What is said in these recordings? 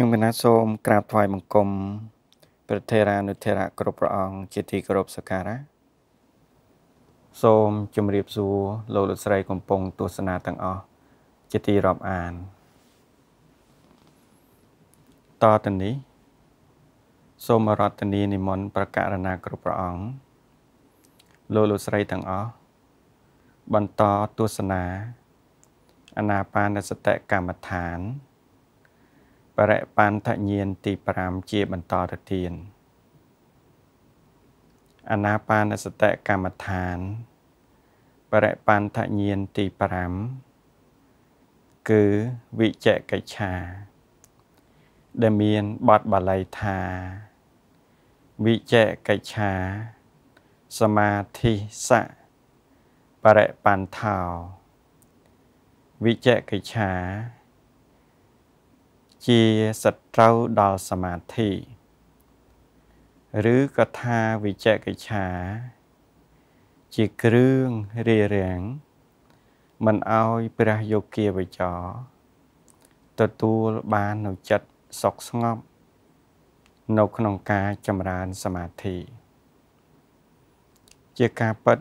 ខ្ញុំកណាសូមក្រាបថ្វាយបង្គំព្រះថេរានុថេរៈគ្រប់ព្រះអង្គជាទីគោរពសក្ការៈសូមជម្រាបសួរលោកលោកស្រីកំពុងទស្សនាទាំងអស់ជាទីរាប់អាន តទៅនេះសូមរតនីនិមន្តប្រកាសណាគ្រប់ព្រះអង្គលោកលោកស្រីទាំងអស់បន្តទស្សនាអនាបានសតិកម្មដ្ឋានបរិបានថញ្ញាណទី5ជាបន្តទៅទៀតអនាបានសតិកម្មដ្ឋានបរិបានថញ្ញាណទី5គឺវិជ្ជកិច្ឆាដែលមានបទបាលីថា វិជ្ជកិច្ឆាសមាធិសៈបរិបានថោវិជ្ជកិច្ឆាជាសត្រូវដល់សមាធិឬក៏ថាវិជ្ជកិច្ឆា ជាគ្រឿងរារាំងមិនឲ្យព្រះយោគាវចរទទួលបាននៅចិត្តសុខស្ងប់នៅក្នុងការចម្រើនសមាធិជាការពិត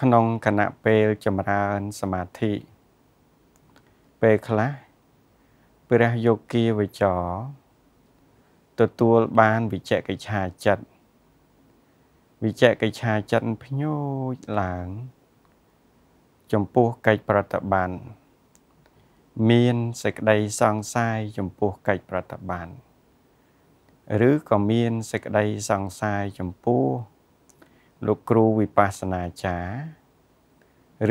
ក្នុងគណៈពេលចម្រើនសមាធិពេលខ្លះព្រះយោគាវចរទទួលបានវិជ្ជកិច្ឆាចិត្តវិជ្ជកិច្ឆាចិត្តភ្ញូចឡើង ចំពោះកិច្ចប្រតិបត្តិមានសេចក្តីសង្ស័យចំពោះកិច្ចប្រតិបត្តិឬក៏មានសេចក្តីសង្ស័យចំពោះលោកគ្រូវិបស្សនាចារ្យ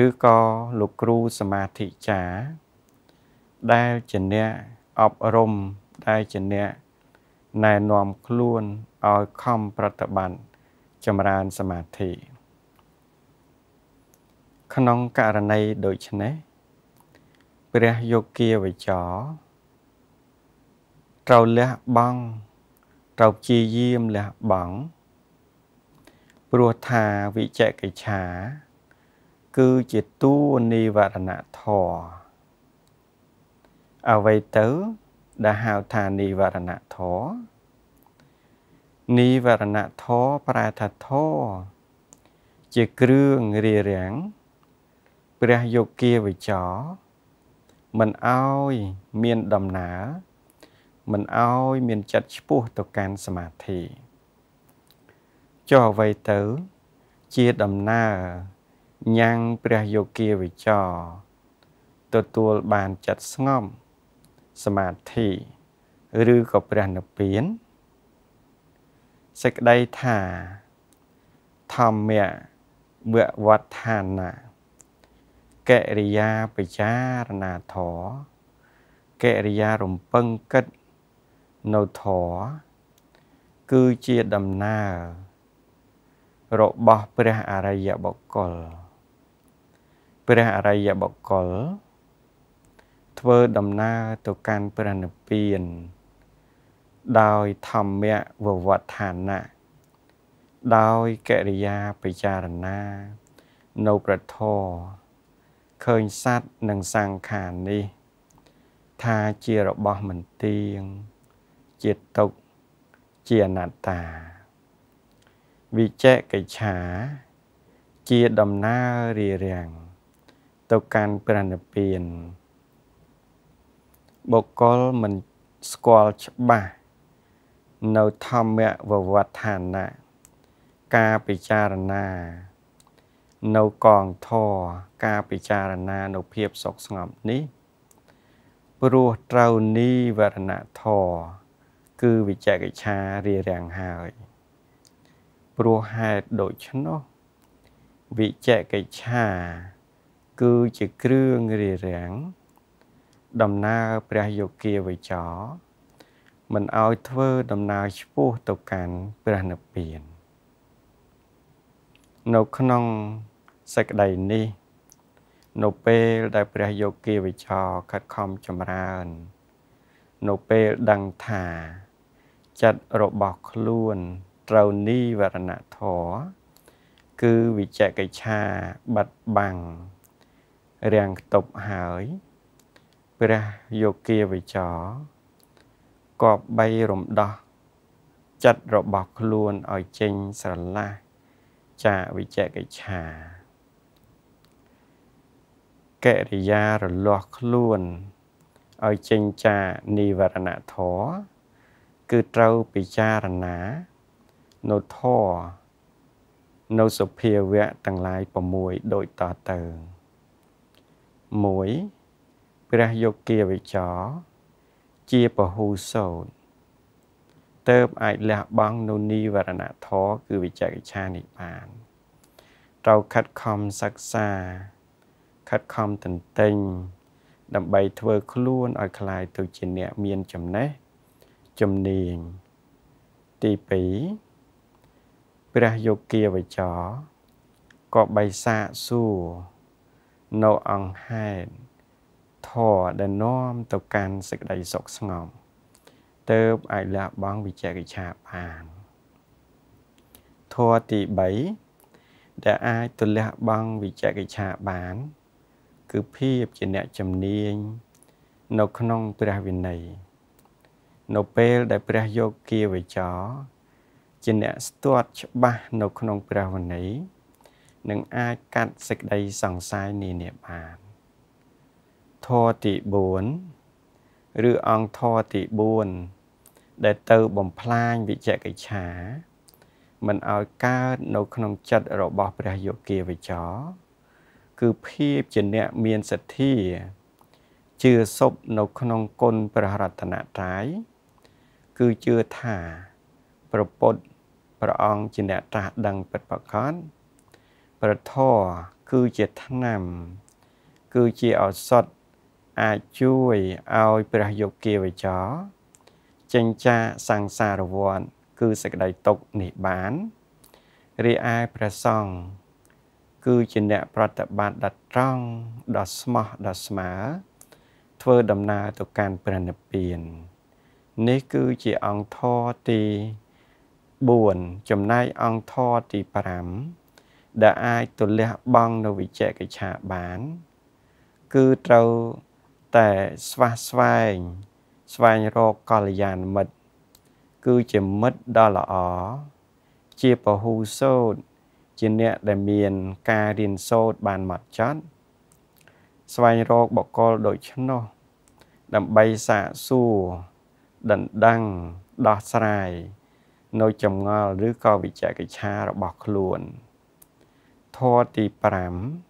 ឬក៏លោកគ្រូសមាធិចារ្យដែលជាអ្នកអប់រំដែលជាអ្នកណែនាំខ្លួនឲ្យខំប្រតិបត្តិចម្រើនសមាធិក្នុងករណីដូចនេះព្រះយោគាវចរត្រូវលះបង់ត្រូវព្យាយាមលះបង់ព្រោះថាវិជ្ជកិច្ឆាគឺជាតួនិវរណធម៌អ្វីទៅដែលហៅថានិវរណធរនិវរណធរប្រែថាធរជាគ្រឿងរារាំងព្រះយោគាវិចរមិនអោយមានដំណើរមិនអោយមានចិត្តឈ្មោះទៅកាន់សមាធិចុះអ្វីទៅ ជាដំណើរញ៉ាំងព្រះយោគាវិចរទទួលបានចិត្តស្ងប់សមាធិឬក៏ព្រះនិព្វានសេចក្តីថា ធម្មៈវវដ្ឋានាកិរិយាពិចារណាធរកិរិយារំពឹងគិតនៅធរគឺជាដំណើររបស់ព្រះអរិយបុគ្គលព្រះអរិយបុគ្គលធ្វើដំណើរទៅកាន់ព្រះនិព្វានដោយធម្មវវដ្ឋានៈដោយកិរិយាពិចារណានៅព្រះធម៌ឃើញសัตว์និងសង្ខារនេះ ថាជារបស់មិនទៀងជាទុក្ខជាអនត្តា វិចេកិឆាជាដំណើររារាំងទៅកាន់ព្រះនិព្វានបុគ្គលមិនស្គាល់ច្បាស់នៅធម្មវវដ្ឋានៈការពិចារណា នៅកងធរការពិចារណានៅភាពសុខស្ងប់នេះព្រោះត្រូវនីវរណធរគឺវិចកិច្ឆារារាំងហើយ ព្រោះហេតុដូច្នោះវិចកិច្ឆា គឺជាគ្រឿងរារាំងដំណើរព្រះយោគាវចរមិនឲ្យធ្វើដំណើរឆ្ពោះទៅកាន់ព្រះនិព្វាន នៅក្នុងសេចក្តីនេះនៅពេលដែលព្រះយោគាវចរខិតខំចម្រើននៅពេលដឹងថា ចិត្តរបស់ខ្លួនត្រូវនីវរណធរគឺវិជ្ជកិច្ឆាបាត់បាំងរាំងខ្ទប់ហើយព្រះយោគាវិចរគបបីរំដោះចិត្តរបស់ខ្លួនឲ្យចេញស្រឡះចាវិជកិច្ឆាកិរិយារលាស់ខ្លួនឲ្យចេញចានិវរណធរគឺត្រូវពិចារណានៅធរនៅសុភាវៈទាំងឡាយ6ដូចតទៅ1ព្រះយោគាវិចរជាពហូសូនតើបអាចលះបង់នូវនិវរណធម៌គឺវិចកិច្ឆានិបានត្រូវខិតខំសិក្សាខិតខំតន្ទិញដើម្បីធ្វើខ្លួនឲ្យคล้ายទៅជាអ្នកមានចំណេះជំនាញទី2ព្រះយោគាវចរក៏បិសាកសួរនៅអង្គហេតុធម៌ដែលនាំទៅកាន់សេចក្តីសុខស្ងប់ទើបអាចលះបង់វិជ្ជកិច្ឆាបានធម៌ទី3ដែលអាចទៅលះបង់វិជ្ជកិច្ឆាបាន គឺភាពជាអ្នកជំនាញនៅក្នុងព្រះវិន័យនៅពេលដែលព្រះយោគាវចរជាអ្នកស្ទាត់ច្បាស់នៅក្នុងព្រះវិន័យនឹងអាចកាត់សេចក្តីសង្ស័យនានាបានធរទី4ឬអង្គធរទី4ដែលទៅបំផ្លាញវិជ្ជកិច្ឆាមិនឲ្យកើតនៅក្នុងចិត្តរបស់ព្រះយោគាវចរគឺភាពជាអ្នកមានសទ្ធាជឿសពនៅក្នុងគុណព្រះរតនត្រ័យគឺជឿថាប្រពុតព្រះអង្គជាអ្នកត្រាស់ដឹងពិតប្រាកដព្រះធម៌គឺជាថ្នាំគឺជាឱសថអាចជួយឲ្យព្រះយោគាវចរចិញ្ចាសង្សារវ័នគឺសេចក្តីទុកនេះបានរីឯព្រះសង្ឃគឺជាអ្នកប្រតិបត្តិដ៏ត្រង់ដ៏ស្មោះដ៏ស្មើធ្វើដំណើរទៅកាន់ព្រះនិព្វាននេះគឺជាអង្គធរទី4ចំណែកអង្គធរទី5ដែលអាចទលះបង់នៅវិជ្ជកិច្ឆាបាន គឺត្រូវតែស្វះស្វែងស្វែងរកកល្យាណមិត្តគឺជាមិត្តដ៏ល្អជាពហុសូតជាអ្នកដែលមានការរៀនសូត្របានមកចត់ស្វែងរកបកលដូច្នោះ ដើម្បីសាកសួរដណ្ដឹងដោះស្រាយនៅចម្ងល់ឬក៏វិជ្ជាកិច្ឆារបស់ខ្លួនធម៌ទី5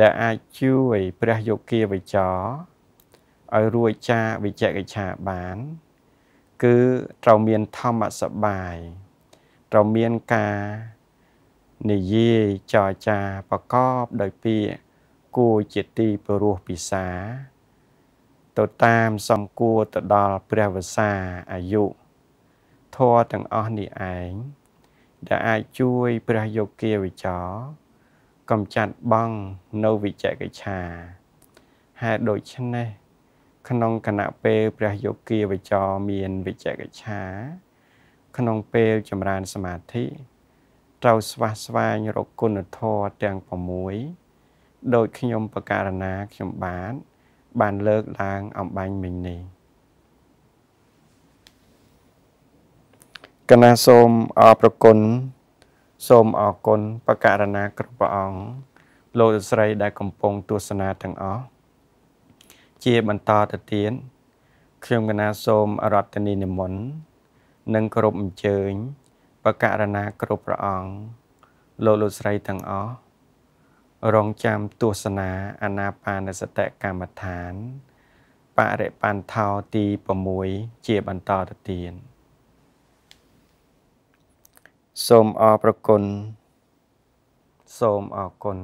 ដែលអាចជួយព្រះយោគាវចរឲ្យរួចចាវិជ្ជកិច្ឆាបាន គឺត្រូវមានធម្មសបាយត្រូវមានការនិយាយចរចាប្រកបដោយពាក្យគួរជាទីពរោះពិសាទៅតាមសំគួរទៅដល់ព្រះវសាអាយុធម៌ទាំងអស់នេះឯងដែលអាចជួយព្រះយោគាវិចរកំចាត់បងនៅវិជកិច្ឆាហេតុដូច្នេះក្នុងគណៈពេលព្រះយោគាវចរមានវិជកិច្ឆាក្នុងពេលចម្រើនសមាធិត្រូវស្វះស្វែងរកគុណធម៌ទាំង6ដោយខ្ញុំបករណាខ្ញុំបាន បានលើកឡើងអំបញ្ញមិញនេះកណាសូមអរប្រគុណសូមអរគុណបករណាគ្រប់ព្រះអង្គលោកស្រីដែលកំពុងទស្សនាទាំងអស់ជាបន្តទៅទៀតខ្ញុំកណាសូមអរតនីនិមន្តនិងគោរពអញ្ជើញបករណាគ្រប់ព្រះអង្គលោកលោកស្រីទាំងអស់រងចាំទស្សនាអានាបានសតិកម្មដ្ឋានបរិបានថោទី6ជាបន្តទៅទៀតសូមអរប្រគុណសូមអរគុណ